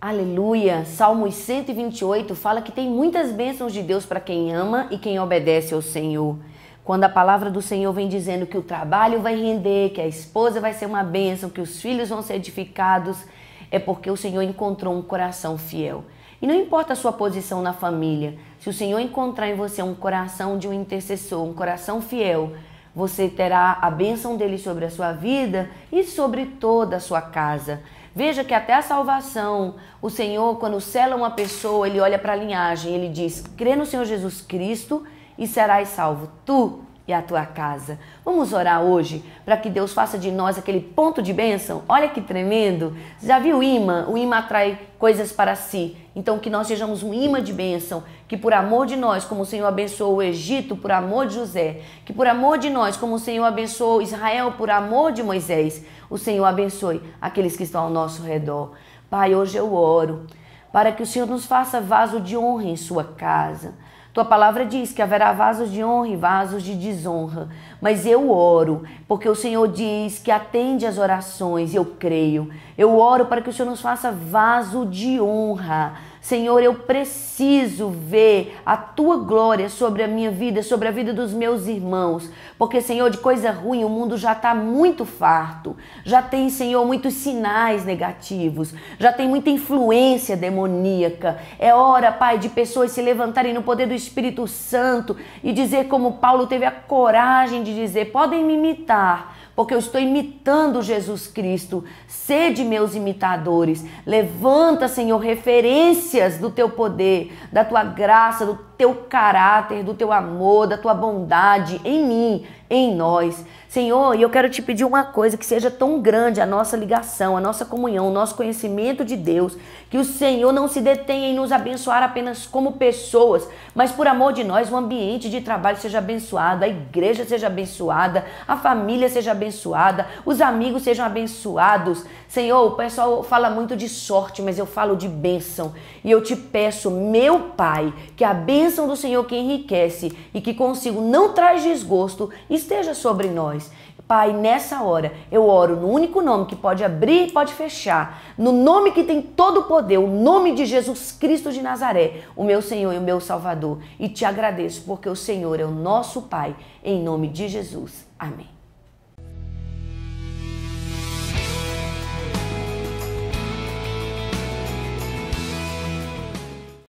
Aleluia! Salmos 128 fala que tem muitas bênçãos de Deus para quem ama e quem obedece ao Senhor. Quando a palavra do Senhor vem dizendo que o trabalho vai render, que a esposa vai ser uma bênção, que os filhos vão ser edificados, é porque o Senhor encontrou um coração fiel. E não importa a sua posição na família, se o Senhor encontrar em você um coração de um intercessor, um coração fiel, você terá a bênção dele sobre a sua vida e sobre toda a sua casa. Veja que até a salvação, o Senhor, quando sela uma pessoa, ele olha para a linhagem, ele diz: crê no Senhor Jesus Cristo e serás salvo, tu e a tua casa. Vamos orar hoje para que Deus faça de nós aquele ponto de bênção. Olha que tremendo! Já viu o imã? O imã atrai coisas para si. Então que nós sejamos um imã de bênção, que por amor de nós, como o Senhor abençoou o Egito por amor de José, que por amor de nós, como o Senhor abençoou Israel por amor de Moisés, o Senhor abençoe aqueles que estão ao nosso redor. Pai, hoje eu oro para que o Senhor nos faça vaso de honra em sua casa tua palavra diz que haverá vasos de honra e vasos de desonra, mas eu oro, porque o Senhor diz que atende as orações, eu creio. Eu oro para que o Senhor nos faça vaso de honra Senhor, eu preciso ver a tua glória sobre a minha vida, sobre a vida dos meus irmãos. Porque, Senhor, de coisa ruim o mundo já está muito farto. Já tem, Senhor, muitos sinais negativos. Já tem muita influência demoníaca. É hora, Pai, de pessoas se levantarem no poder do Espírito Santo e dizer como Paulo teve a coragem de dizer: podem me imitar porque eu estou imitando Jesus Cristo. Sede meus imitadores. Levanta, Senhor, referências do teu poder, da tua graça, do teu caráter, do teu amor, da tua bondade em mim, em nós. Senhor, e eu quero te pedir uma coisa: que seja tão grande a nossa ligação, a nossa comunhão, o nosso conhecimento de Deus, que o Senhor não se detenha em nos abençoar apenas como pessoas, mas por amor de nós, o ambiente de trabalho seja abençoado, a igreja seja abençoada, a família seja abençoada, os amigos sejam abençoados. Senhor, o pessoal fala muito de sorte, mas eu falo de bênção. E eu te peço, meu Pai, que a bênção do Senhor que enriquece e que consigo não traz desgosto esteja sobre nós. Pai, nessa hora eu oro no único nome que pode abrir e pode fechar, no nome que tem todo o poder, o nome de Jesus Cristo de Nazaré, o meu Senhor e o meu Salvador. E te agradeço porque o Senhor é o nosso Pai, em nome de Jesus. Amém.